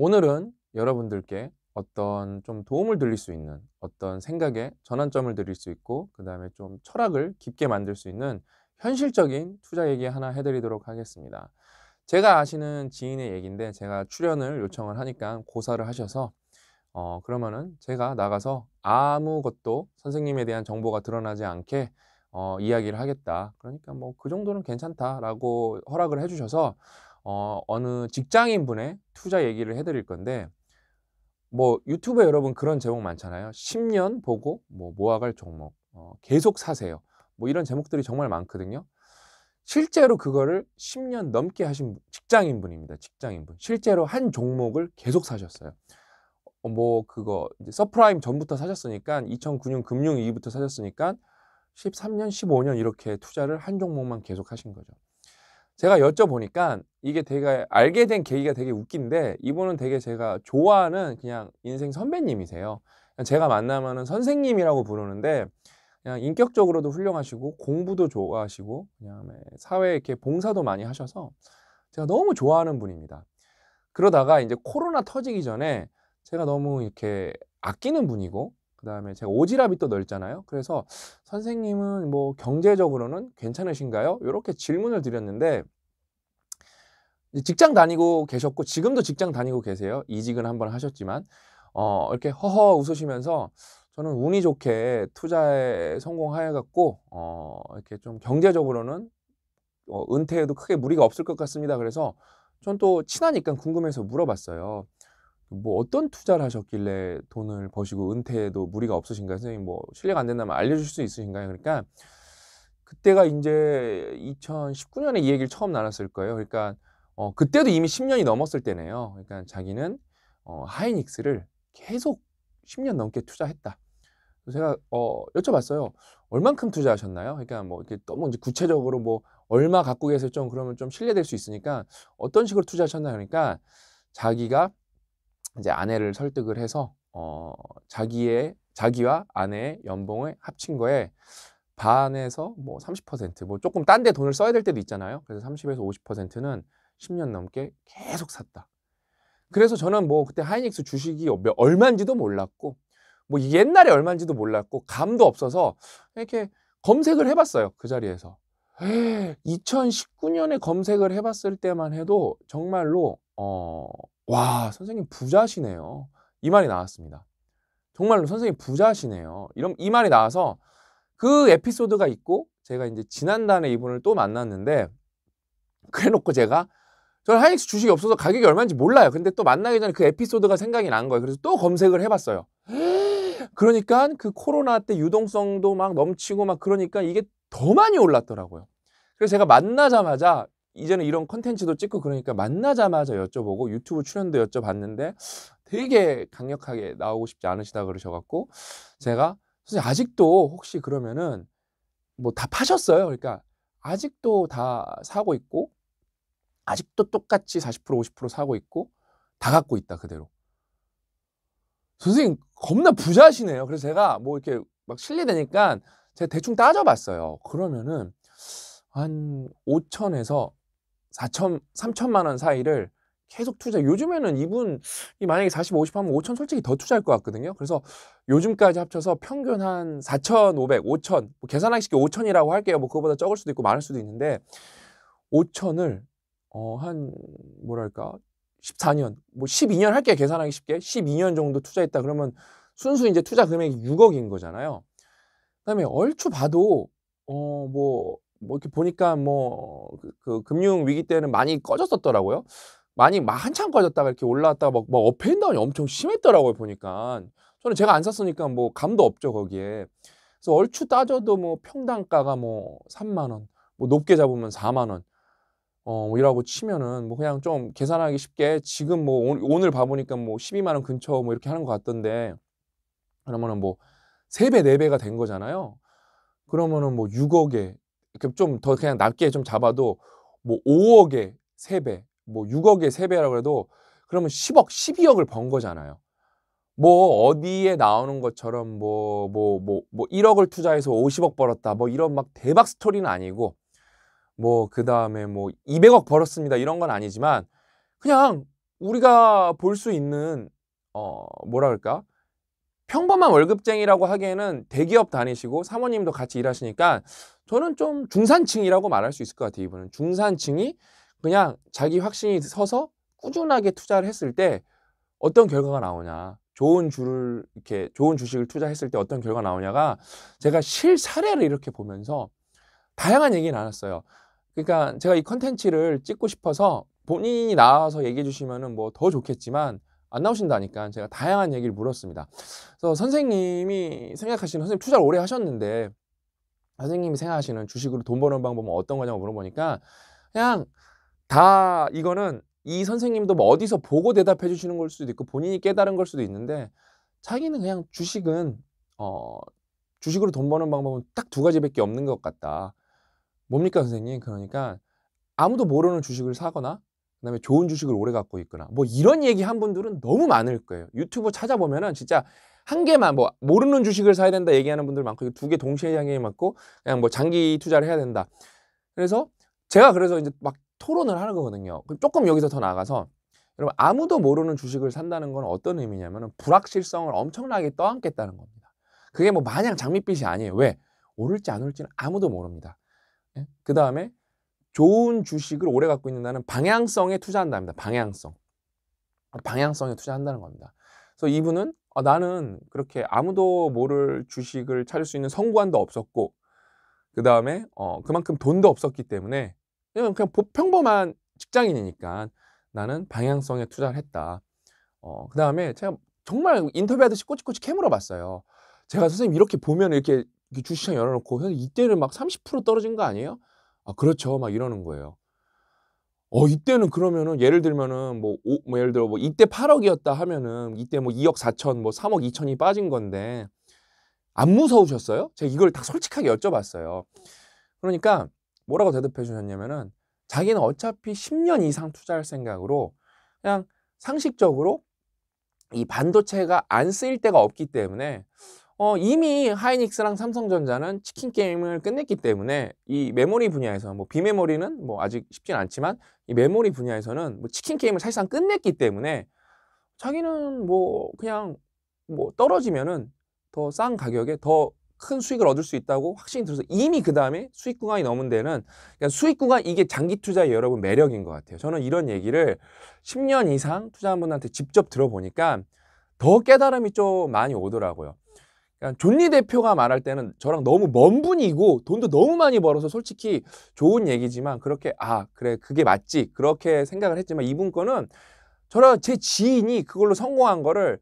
오늘은 여러분들께 어떤 좀 도움을 드릴 수 있는 어떤 생각에 전환점을 드릴 수 있고 그 다음에 좀 철학을 깊게 만들 수 있는 현실적인 투자 얘기 하나 해드리도록 하겠습니다. 제가 아시는 지인의 얘기인데 제가 출연을 요청을 하니까 고사를 하셔서 어 그러면은 제가 나가서 아무것도 선생님에 대한 정보가 드러나지 않게 어 이야기를 하겠다. 그러니까 뭐 그 정도는 괜찮다라고 허락을 해주셔서 어, 어느 직장인분의 투자 얘기를 해드릴 건데 뭐 유튜브에 여러분 그런 제목 많잖아요. 10년 보고 뭐 모아갈 종목 어, 계속 사세요. 뭐 이런 제목들이 정말 많거든요. 실제로 그거를 10년 넘게 하신 직장인분입니다. 직장인분. 실제로 한 종목을 계속 사셨어요. 어, 뭐 그거 서프라임 전부터 사셨으니까 2009년 금융위기부터 사셨으니까 13년, 15년 이렇게 투자를 한 종목만 계속 하신 거죠. 제가 여쭤보니까 이게 되게 알게 된 계기가 되게 웃긴데 이분은 되게 제가 좋아하는 그냥 인생 선배님이세요. 제가 만나면은 선생님이라고 부르는데 그냥 인격적으로도 훌륭하시고 공부도 좋아하시고 그다음에 사회 에 이렇게 봉사도 많이 하셔서 제가 너무 좋아하는 분입니다. 그러다가 이제 코로나 터지기 전에 제가 너무 이렇게 아끼는 분이고 그 다음에 제가 오지랖이 또 넓잖아요. 그래서 선생님은 뭐 경제적으로는 괜찮으신가요? 이렇게 질문을 드렸는데 직장 다니고 계셨고 지금도 직장 다니고 계세요. 이직은 한번 하셨지만 어, 이렇게 허허 웃으시면서 저는 운이 좋게 투자에 성공하여갖고 어, 이렇게 좀 경제적으로는 어, 은퇴에도 크게 무리가 없을 것 같습니다. 그래서 전 또 친하니까 궁금해서 물어봤어요. 뭐 어떤 투자를 하셨길래 돈을 버시고 은퇴에도 무리가 없으신가요? 선생님 뭐 실례가 안 된다면 알려주실수 있으신가요? 그러니까 그때가 이제 2019년에 이 얘기를 처음 나눴을 거예요. 그러니까 어, 그때도 이미 10년이 넘었을 때네요. 그러니까 자기는 어, 하이닉스를 계속 10년 넘게 투자했다. 제가 어, 여쭤봤어요. 얼만큼 투자하셨나요? 그러니까 뭐 이렇게 너무 뭐 이제 구체적으로 뭐 얼마 갖고 계세요? 좀 그러면 좀신뢰될수 있으니까 어떤 식으로 투자하셨나요? 그러니까 자기가 이제 아내를 설득을 해서 어, 자기의 자기와 아내의 연봉을 합친 거에 반에서 뭐 30%뭐 조금 딴 데 돈을 써야 될 때도 있잖아요. 그래서 30에서 50%는 10년 넘게 계속 샀다. 그래서 저는 뭐 그때 하이닉스 주식이 얼마인지도 몰랐고 뭐 옛날에 얼마인지도 몰랐고 감도 없어서 이렇게 검색을 해봤어요 그 자리에서 2019년에 검색을 해봤을 때만 해도 정말로 어 와, 선생님 부자시네요. 이 말이 나왔습니다. 정말로 선생님 부자시네요. 이런 이 말이 나와서 그 에피소드가 있고 제가 이제 지난달에 이분을 또 만났는데 그래놓고 제가 저는 하이닉스 주식이 없어서 가격이 얼마인지 몰라요. 근데 또 만나기 전에 그 에피소드가 생각이 난 거예요. 그래서 또 검색을 해봤어요. 그러니까 그 코로나 때 유동성도 막 넘치고 막 그러니까 이게 더 많이 올랐더라고요. 그래서 제가 만나자마자 이제는 이런 컨텐츠도 찍고 그러니까 만나자마자 여쭤보고 유튜브 출연도 여쭤봤는데 되게 강력하게 나오고 싶지 않으시다 그러셔갖고 제가 선생님 아직도 혹시 그러면은 뭐 다 파셨어요? 그러니까 아직도 다 사고 있고 아직도 똑같이 40% 50% 사고 있고 다 갖고 있다 그대로. 선생님 겁나 부자시네요. 그래서 제가 뭐 이렇게 막 실례되니까 제가 대충 따져봤어요. 그러면은 한 5천에서 4천, 3천만 원 사이를 계속 투자. 요즘에는 이분이 만약에 40, 50 하면 5천 솔직히 더 투자할 것 같거든요. 그래서 요즘까지 합쳐서 평균 한 4,500, 5천, 뭐 계산하기 쉽게 5천이라고 할게요. 뭐 그거보다 적을 수도 있고 많을 수도 있는데 5천을 어, 한 뭐랄까 14년, 뭐 12년 할게요. 계산하기 쉽게 12년 정도 투자했다 그러면 순수 이제 투자 금액이 6억인 거잖아요. 그다음에 얼추 봐도 어뭐 뭐 이렇게 보니까 뭐그 그 금융 위기 때는 많이 꺼졌었더라고요. 많이 막 한참 꺼졌다가 이렇게 올라왔다가 막, 막 업앤다운이 엄청 심했더라고요 보니까 저는 제가 안 샀으니까 뭐 감도 없죠 거기에 그래서 얼추 따져도 뭐 평당가가 뭐 3만 원, 뭐 높게 잡으면 4만 원, 어 뭐 이라고 치면은 뭐 그냥 좀 계산하기 쉽게 지금 뭐 오늘, 봐보니까 뭐 12만 원 근처 뭐 이렇게 하는 것 같던데 그러면은 뭐 3배, 4배가 된 거잖아요. 그러면은 뭐 6억에 좀더 그냥 낮게 좀 잡아도 뭐 5억에 3배, 뭐 6억에 3배라고 해도 그러면 10억, 12억을 번 거잖아요. 뭐 어디에 나오는 것처럼 뭐 뭐 뭐 뭐 1억을 뭐, 뭐, 뭐 투자해서 50억 벌었다. 뭐 이런 막 대박 스토리는 아니고 뭐 그다음에 뭐 200억 벌었습니다. 이런 건 아니지만 그냥 우리가 볼 수 있는 어뭐랄 그럴까? 평범한 월급쟁이라고 하기에는 대기업 다니시고 사모님도 같이 일하시니까 저는 좀 중산층이라고 말할 수 있을 것 같아요. 이분은 중산층이 그냥 자기 확신이 서서 꾸준하게 투자를 했을 때 어떤 결과가 나오냐. 좋은 주를 이렇게 좋은 주식을 투자했을 때 어떤 결과 가 나오냐가 제가 실 사례를 이렇게 보면서 다양한 얘기 나눴어요. 그러니까 제가 이 컨텐츠를 찍고 싶어서 본인이 나와서 얘기해 주시면뭐 더 좋겠지만 안 나오신다니까 제가 다양한 얘기를 물었습니다. 그래서 선생님이 생각하시는 선생님 투자를 오래 하셨는데 선생님이 생각하시는 주식으로 돈 버는 방법은 어떤 거냐고 물어보니까 그냥 다 이거는 이 선생님도 뭐 어디서 보고 대답해 주시는 걸 수도 있고 본인이 깨달은 걸 수도 있는데 자기는 그냥 주식은 어 주식으로 돈 버는 방법은 딱 두 가지밖에 없는 것 같다. 뭡니까 선생님? 그러니까 아무도 모르는 주식을 사거나 그다음에 좋은 주식을 오래 갖고 있거나 뭐 이런 얘기 한 분들은 너무 많을 거예요. 유튜브 찾아보면은 진짜 한 개만 뭐 모르는 주식을 사야 된다 얘기하는 분들 많고 두 개 동시에 향해 맞고 그냥 뭐 장기 투자를 해야 된다. 그래서 제가 그래서 이제 막 토론을 하는 거거든요. 조금 여기서 더 나가서 여러분 아무도 모르는 주식을 산다는 건 어떤 의미냐면은 불확실성을 엄청나게 떠안겠다는 겁니다. 그게 뭐 마냥 장밋빛이 아니에요. 왜 오를지 안 오를지는 아무도 모릅니다. 예? 그 다음에 좋은 주식을 오래 갖고 있는 나는 방향성에 투자한답니다. 방향성. 방향성에 투자한다는 겁니다. 그래서 이분은 아, 나는 그렇게 아무도 모를 주식을 찾을 수 있는 성관도 없었고 그 다음에 어, 그만큼 돈도 없었기 때문에 그냥, 그냥 평범한 직장인이니까 나는 방향성에 투자를 했다. 어, 그 다음에 제가 정말 인터뷰하듯이 꼬치꼬치 캐물어 봤어요. 제가 선생님 이렇게 보면 이렇게, 이렇게 주식장 열어놓고 이때는 막 30% 떨어진 거 아니에요? 아, 그렇죠. 막 이러는 거예요. 어, 이때는 그러면은 예를 들면은 뭐, 오, 뭐 예를 들어 뭐 이때 8억이었다 하면은 이때 뭐 2억 4천 뭐 3억 2천이 빠진 건데 안 무서우셨어요? 제가 이걸 다 솔직하게 여쭤봤어요. 그러니까 뭐라고 대답해 주셨냐면은 자기는 어차피 10년 이상 투자할 생각으로 그냥 상식적으로 이 반도체가 안 쓰일 때가 없기 때문에 어, 이미 하이닉스랑 삼성전자는 치킨 게임을 끝냈기 때문에 이 메모리 분야에서 뭐 비메모리는 뭐 아직 쉽진 않지만 이 메모리 분야에서는 뭐 치킨 게임을 사실상 끝냈기 때문에 자기는 뭐 그냥 뭐 떨어지면은 더 싼 가격에 더 큰 수익을 얻을 수 있다고 확신이 들어서 이미 그 다음에 수익 구간이 넘은 데는 그러 그러니까 수익 구간 이게 장기 투자의 여러분 매력인 것 같아요. 저는 이런 얘기를 10년 이상 투자한 분한테 직접 들어보니까 더 깨달음이 좀 많이 오더라고요. 그러니까 존리 대표가 말할 때는 저랑 너무 먼 분이고 돈도 너무 많이 벌어서 솔직히 좋은 얘기지만 그렇게 아 그래 그게 맞지 그렇게 생각을 했지만 이분 거는 저랑 제 지인이 그걸로 성공한 거를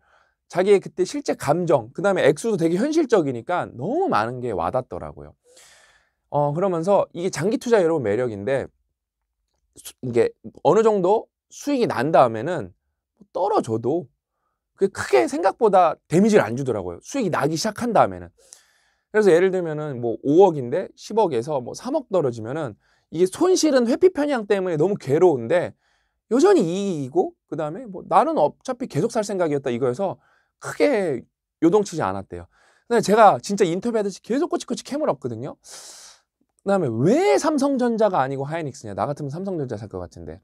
자기의 그때 실제 감정 그 다음에 액수도 되게 현실적이니까 너무 많은 게 와닿더라고요. 어 그러면서 이게 장기 투자 여러분 매력인데 이게 어느 정도 수익이 난 다음에는 떨어져도 그게 크게 생각보다 데미지를 안 주더라고요. 수익이 나기 시작한 다음에는. 그래서 예를 들면은 뭐 5억인데 10억에서 뭐 3억 떨어지면은 이게 손실은 회피 편향 때문에 너무 괴로운데 여전히 이익이고 그다음에 뭐 나는 어차피 계속 살 생각이었다 이거여서 크게 요동치지 않았대요. 근데 제가 진짜 인터뷰하듯이 계속 꼬치꼬치 캠을 없거든요 그다음에 왜 삼성전자가 아니고 하이닉스냐? 나 같으면 삼성전자 살 것 같은데.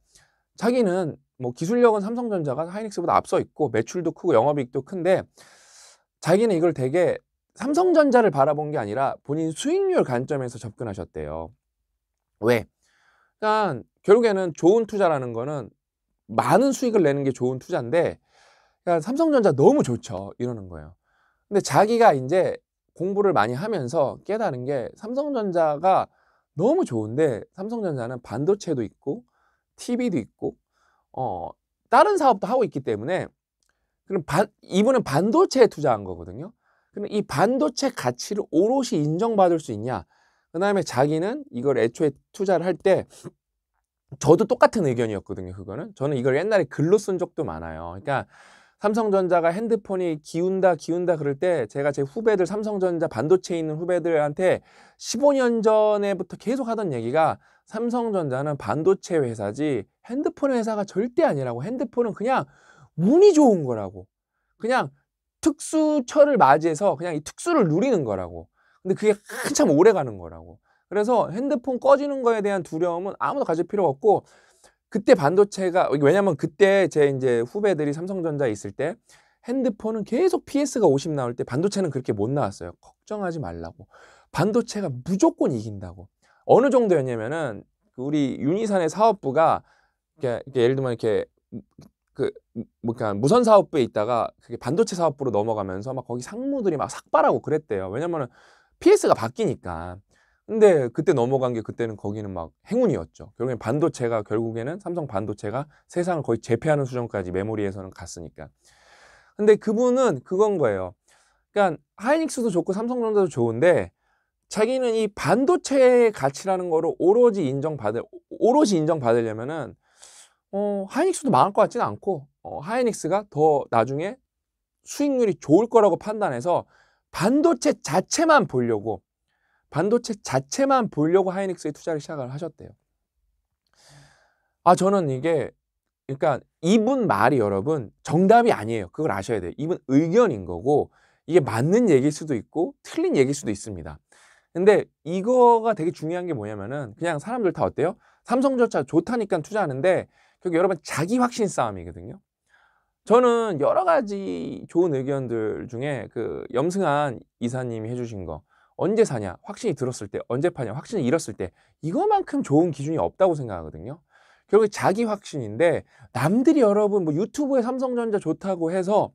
자기는 뭐 기술력은 삼성전자가 하이닉스보다 앞서 있고 매출도 크고 영업이익도 큰데 자기는 이걸 되게 삼성전자를 바라본 게 아니라 본인 수익률 관점에서 접근하셨대요. 왜? 일단 그러니까 결국에는 좋은 투자라는 거는 많은 수익을 내는 게 좋은 투자인데 그러니까 삼성전자 너무 좋죠 이러는 거예요. 근데 자기가 이제 공부를 많이 하면서 깨달은 게 삼성전자가 너무 좋은데 삼성전자는 반도체도 있고 TV도 있고 어, 다른 사업도 하고 있기 때문에 그럼 바, 이분은 반도체에 투자한 거거든요. 그럼 이 반도체 가치를 오롯이 인정받을 수 있냐? 그 다음에 자기는 이걸 애초에 투자를 할 때 저도 똑같은 의견이었거든요. 그거는 저는 이걸 옛날에 글로 쓴 적도 많아요. 그러니까 삼성전자가 핸드폰이 기운다 기운다 그럴 때 제가 제 후배들 삼성전자 반도체 있는 후배들한테 15년 전에부터 계속 하던 얘기가 삼성전자는 반도체 회사지 핸드폰 회사가 절대 아니라고 핸드폰은 그냥 운이 좋은 거라고 그냥 특수처를 맞이해서 그냥 이 특수를 누리는 거라고 근데 그게 한참 오래 가는 거라고 그래서 핸드폰 꺼지는 거에 대한 두려움은 아무도 가질 필요 없고 그때 반도체가 왜냐면 그때 제 이제 후배들이 삼성전자에 있을 때 핸드폰은 계속 PS가 50 나올 때 반도체는 그렇게 못 나왔어요. 걱정하지 말라고. 반도체가 무조건 이긴다고. 어느 정도였냐면은 그 우리 유니산의 사업부가 이렇게, 이렇게 예를 들면 이렇게 그 뭐냐 그 그러니까 무선 사업부에 있다가 그게 반도체 사업부로 넘어가면서 막 거기 상무들이 막 삭발하고 그랬대요. 왜냐면은 PS가 바뀌니까. 근데 그때 넘어간 게 그때는 거기는 막 행운이었죠. 결국엔 반도체가 결국에는 삼성 반도체가 세상을 거의 제패하는 수준까지 메모리에서는 갔으니까. 근데 그분은 그건 거예요. 그러니까 하이닉스도 좋고 삼성전자도 좋은데 자기는 이 반도체의 가치라는 거를 오로지 인정받을 오로지 인정받으려면은 어, 하이닉스도 망할 것 같지는 않고 어, 하이닉스가 더 나중에 수익률이 좋을 거라고 판단해서 반도체 자체만 보려고 반도체 자체만 보려고 하이닉스에 투자를 시작을 하셨대요. 아 저는 이게 그러니까 이분 말이 여러분 정답이 아니에요. 그걸 아셔야 돼요. 이분 의견인 거고 이게 맞는 얘기일 수도 있고 틀린 얘기일 수도 있습니다. 근데 이거가 되게 중요한 게 뭐냐면은 그냥 사람들 다 어때요? 삼성조차 좋다니까 투자하는데 결국 여러분 자기 확신 싸움이거든요. 저는 여러 가지 좋은 의견들 중에 그 염승한 이사님이 해주신 거 언제 사냐 확신이 들었을 때 언제 파냐 확신을 잃었을 때 이거만큼 좋은 기준이 없다고 생각하거든요 결국 자기 확신인데 남들이 여러분 뭐 유튜브에 삼성전자 좋다고 해서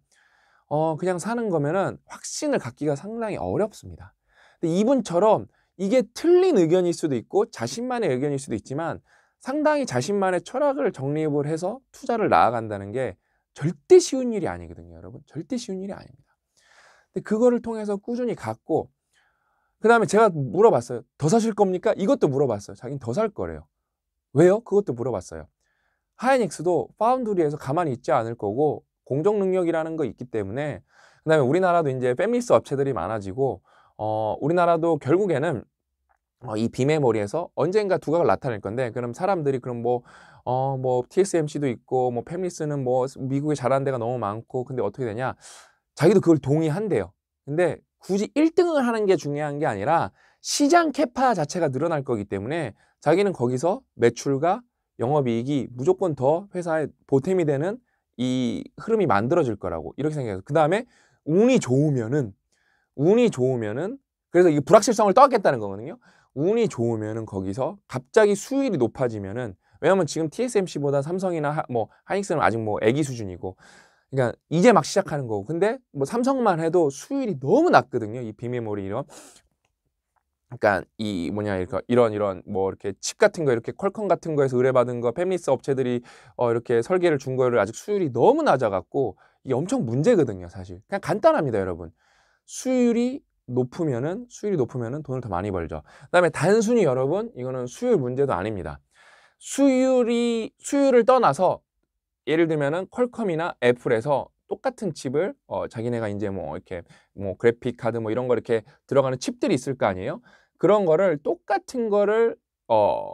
어 그냥 사는 거면은 확신을 갖기가 상당히 어렵습니다 근데 이분처럼 이게 틀린 의견일 수도 있고 자신만의 의견일 수도 있지만 상당히 자신만의 철학을 정립을 해서 투자를 나아간다는 게 절대 쉬운 일이 아니거든요 여러분 절대 쉬운 일이 아닙니다 근데 그거를 통해서 꾸준히 갖고 그 다음에 제가 물어봤어요. 더 사실 겁니까? 이것도 물어봤어요. 자기는 더 살 거래요. 왜요? 그것도 물어봤어요. 하이닉스도 파운드리에서 가만히 있지 않을 거고 공정 능력이라는 거 있기 때문에 그다음에 우리나라도 이제 팹리스 업체들이 많아지고 어 우리나라도 결국에는 어, 이 비메모리에서 언젠가 두각을 나타낼 건데 그럼 사람들이 그럼 뭐 어, 뭐 TSMC도 있고 뭐밀리스는뭐 미국에 잘하는 데가 너무 많고 근데 어떻게 되냐 자기도 그걸 동의한대요. 근데 굳이 1등을 하는 게 중요한 게 아니라 시장 캐파 자체가 늘어날 거기 때문에 자기는 거기서 매출과 영업이익이 무조건 더 회사의 보탬이 되는 이 흐름이 만들어질 거라고 이렇게 생각해서 그 다음에 운이 좋으면은 운이 좋으면은 그래서 이 불확실성을 떠왔겠다는 거거든요. 운이 좋으면은 거기서 갑자기 수율이 높아지면은 왜냐면 지금 TSMC보다 삼성이나 하, 뭐 하이닉스는 아직 뭐 애기 수준이고 그러니까 이제 막 시작하는 거고 근데 뭐 삼성만 해도 수율이 너무 낮거든요 이 비메모리 이런 그러니까 이 뭐냐 이렇게 이런 이런 뭐 이렇게 칩 같은 거 이렇게 퀄컴 같은 거에서 의뢰받은 거 팸리스 업체들이 어 이렇게 설계를 준 거를 아직 수율이 너무 낮아갖고 이게 엄청 문제거든요 사실 그냥 간단합니다 여러분 수율이 높으면은 수율이 높으면은 돈을 더 많이 벌죠 그다음에 단순히 여러분 이거는 수율 문제도 아닙니다 수율이 수율을 떠나서 예를 들면은 퀄컴이나 애플에서 똑같은 칩을 어, 자기네가 이제 뭐 이렇게 뭐 그래픽 카드 뭐 이런 거 이렇게 들어가는 칩들이 있을 거 아니에요? 그런 거를 똑같은 거를 어,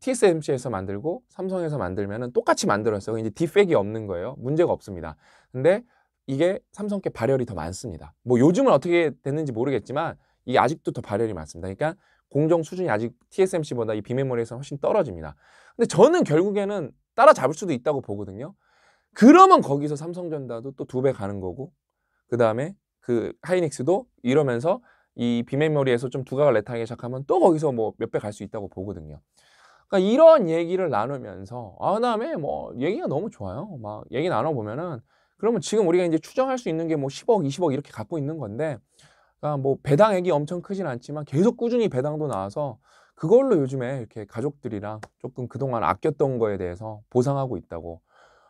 TSMC에서 만들고 삼성에서 만들면은 똑같이 만들었어요. 이제 디팩이 없는 거예요. 문제가 없습니다. 근데 이게 삼성께 발열이 더 많습니다. 뭐 요즘은 어떻게 됐는지 모르겠지만 이 아직도 더 발열이 많습니다. 그러니까 공정 수준이 아직 TSMC보다 이 비메모리에서는 훨씬 떨어집니다. 근데 저는 결국에는 따라잡을 수도 있다고 보거든요. 그러면 거기서 삼성전자도 또 두 배 가는 거고 그 다음에 그 하이닉스도 이러면서 이 비메모리에서 좀 두각을 내타내기 시작하면 또 거기서 뭐 몇 배 갈 수 있다고 보거든요. 그러니까 이런 얘기를 나누면서 아 그다음에 뭐 얘기가 너무 좋아요. 막 얘기 나눠 보면은 그러면 지금 우리가 이제 추정할 수 있는 게 뭐 10억, 20억 이렇게 갖고 있는 건데 그러니까 뭐 배당액이 엄청 크진 않지만 계속 꾸준히 배당도 나와서 그걸로 요즘에 이렇게 가족들이랑 조금 그동안 아꼈던 거에 대해서 보상하고 있다고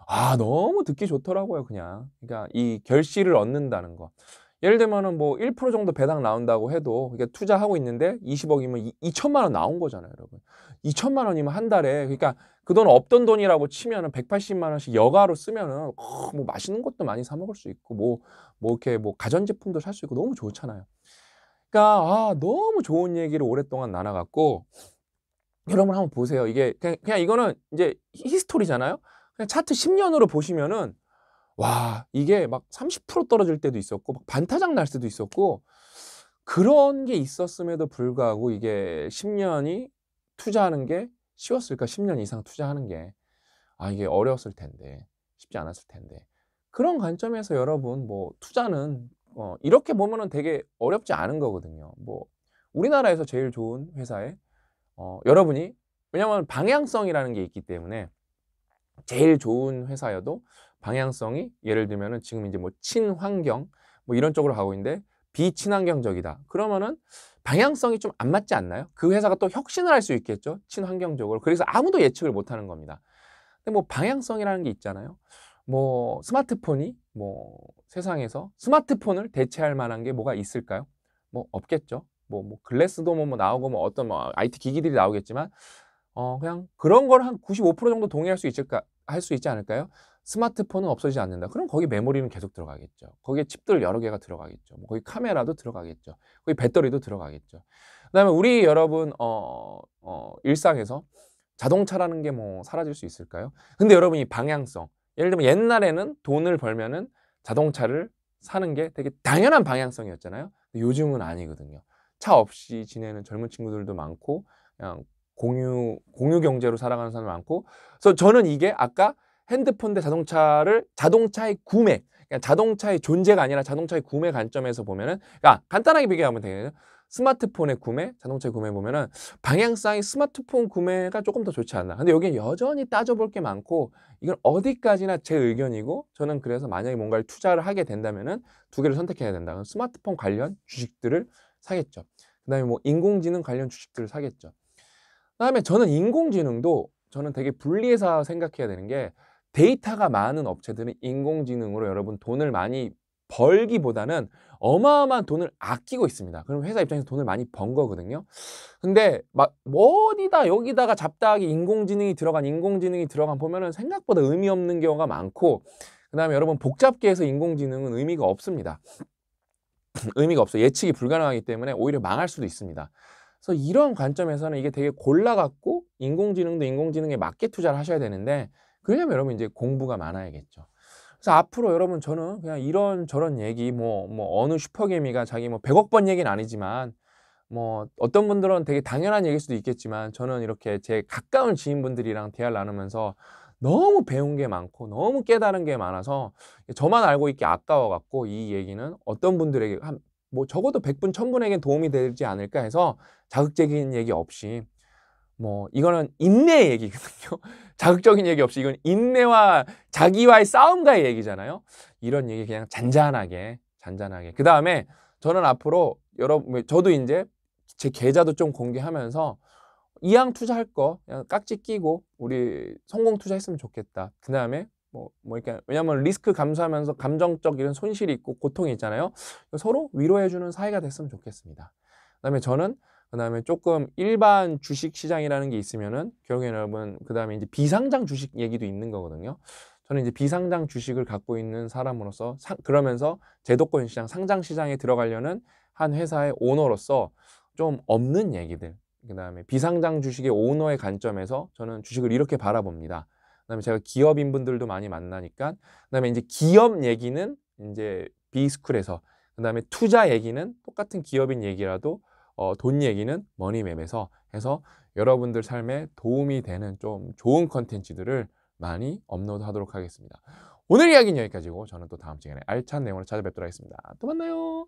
아, 너무 듣기 좋더라고요, 그냥. 그러니까 이 결실을 얻는다는 거. 예를 들면은 뭐1% 정도 배당 나온다고 해도 그러니까 투자하고 있는데 20억이면 2, 2천만 원 나온 거잖아요, 여러분. 2천만 원이면 한 달에 그러니까 그 돈 없던 돈이라고 치면은 180만 원씩 여가로 쓰면은 어, 뭐 맛있는 것도 많이 사 먹을 수 있고 뭐뭐 뭐 이렇게 뭐 가전제품도 살 수 있고 너무 좋잖아요. 그러니까 아, 너무 좋은 얘기를 오랫동안 나눠 갖고 여러분 한번 보세요. 이게 그냥, 그냥 이거는 이제 히스토리잖아요. 그냥 차트 10년으로 보시면은 와 이게 막 30% 떨어질 때도 있었고 막 반타작 날때도 있었고 그런 게 있었음에도 불구하고 이게 10년이 투자하는 게 쉬웠을까? 10년 이상 투자하는 게. 아, 이게 어려웠을 텐데. 쉽지 않았을 텐데. 그런 관점에서 여러분, 뭐, 투자는, 어, 이렇게 보면은 되게 어렵지 않은 거거든요. 뭐, 우리나라에서 제일 좋은 회사에, 어, 여러분이, 왜냐면 방향성이라는 게 있기 때문에 제일 좋은 회사여도 방향성이 예를 들면은 지금 이제 뭐 친환경 뭐 이런 쪽으로 가고 있는데 비친환경적이다. 그러면은 방향성이 좀 안 맞지 않나요? 그 회사가 또 혁신을 할 수 있겠죠. 친환경적으로. 그래서 아무도 예측을 못 하는 겁니다. 근데 뭐 방향성이라는 게 있잖아요. 뭐 스마트폰이 뭐 세상에서 스마트폰을 대체할 만한 게 뭐가 있을까요? 뭐 없겠죠. 뭐, 뭐 글래스도 뭐, 뭐 나오고 뭐 어떤 뭐 IT 기기들이 나오겠지만 어, 그냥 그런 걸 한 95% 정도 동의할 수 있을까, 할 수 있지 않을까요? 스마트폰은 없어지지 않는다. 그럼 거기 메모리는 계속 들어가겠죠. 거기에 칩들 여러 개가 들어가겠죠. 뭐 거기 카메라도 들어가겠죠. 거기 배터리도 들어가겠죠. 그다음에 우리 여러분 어, 어, 일상에서 자동차라는 게 뭐 사라질 수 있을까요? 근데 여러분 이 방향성. 예를 들면 옛날에는 돈을 벌면은 자동차를 사는 게 되게 당연한 방향성이었잖아요. 요즘은 아니거든요. 차 없이 지내는 젊은 친구들도 많고 그냥 공유 공유 경제로 살아가는 사람이 많고 그래서 저는 이게 아까 핸드폰 대 자동차를 자동차의 구매 그러 그러니까 자동차의 존재가 아니라 자동차의 구매 관점에서 보면은 그러니까 간단하게 비교하면 되겠네요 스마트폰의 구매 자동차의 구매 보면은 방향상의 스마트폰 구매가 조금 더 좋지 않나 근데 여기 여전히 따져볼 게 많고 이건 어디까지나 제 의견이고 저는 그래서 만약에 뭔가를 투자를 하게 된다면은 두 개를 선택해야 된다 그 스마트폰 관련 주식들을 사겠죠 그다음에 뭐 인공지능 관련 주식들을 사겠죠 그다음에 저는 인공지능도 저는 되게 분리해서 생각해야 되는 게 데이터가 많은 업체들은 인공지능으로 여러분 돈을 많이 벌기보다는 어마어마한 돈을 아끼고 있습니다. 그럼 회사 입장에서 돈을 많이 번 거거든요. 근데 막 어디다 여기다가 잡다하게 인공지능이 들어간 인공지능이 들어간 보면은 생각보다 의미 없는 경우가 많고 그다음에 여러분 복잡계에서 인공지능은 의미가 없습니다. 의미가 없어 예측이 불가능하기 때문에 오히려 망할 수도 있습니다. 그래서 이런 관점에서는 이게 되게 골라갖고 인공지능도 인공지능에 맞게 투자를 하셔야 되는데 그러려면 여러분 이제 공부가 많아야겠죠. 그래서 앞으로 여러분 저는 그냥 이런 저런 얘기 뭐, 뭐 어느 슈퍼개미가 자기 뭐 100억 번 얘기는 아니지만 뭐 어떤 분들은 되게 당연한 얘기일 수도 있겠지만 저는 이렇게 제 가까운 지인분들이랑 대화를 나누면서 너무 배운 게 많고 너무 깨달은 게 많아서 저만 알고 있기 아까워 갖고 이 얘기는 어떤 분들에게 한뭐 적어도 100분, 1000분에겐 도움이 되지 않을까 해서 자극적인 얘기 없이 뭐 이거는 인내의 얘기거든요. 자극적인 얘기 없이 이건 인내와 자기와의 싸움과의 얘기잖아요. 이런 얘기 그냥 잔잔하게 잔잔하게. 그 다음에 저는 앞으로 여러분 뭐 저도 이제 제 계좌도 좀 공개하면서 이왕 투자할 거 그냥 깍지 끼고 우리 성공 투자했으면 좋겠다. 그 다음에 뭐, 뭐, 이렇게, 왜냐면 리스크 감수하면서 감정적 이런 손실이 있고 고통이 있잖아요. 서로 위로해주는 사이가 됐으면 좋겠습니다. 그 다음에 저는, 그 다음에 조금 일반 주식 시장이라는 게 있으면은, 결국에 여러분, 그 다음에 이제 비상장 주식 얘기도 있는 거거든요. 저는 이제 비상장 주식을 갖고 있는 사람으로서, 상, 그러면서 제도권 시장, 상장 시장에 들어가려는 한 회사의 오너로서 좀 없는 얘기들, 그 다음에 비상장 주식의 오너의 관점에서 저는 주식을 이렇게 바라봅니다. 그다음에 제가 기업인분들도 많이 만나니까 그다음에 이제 기업 얘기는 이제 비스쿨에서 그다음에 투자 얘기는 똑같은 기업인 얘기라도 어, 돈 얘기는 머니맵에서 해서 여러분들 삶에 도움이 되는 좀 좋은 컨텐츠들을 많이 업로드 하도록 하겠습니다. 오늘 이야기는 여기까지고 저는 또 다음 시간에 알찬 내용으로 찾아뵙도록 하겠습니다. 또 만나요.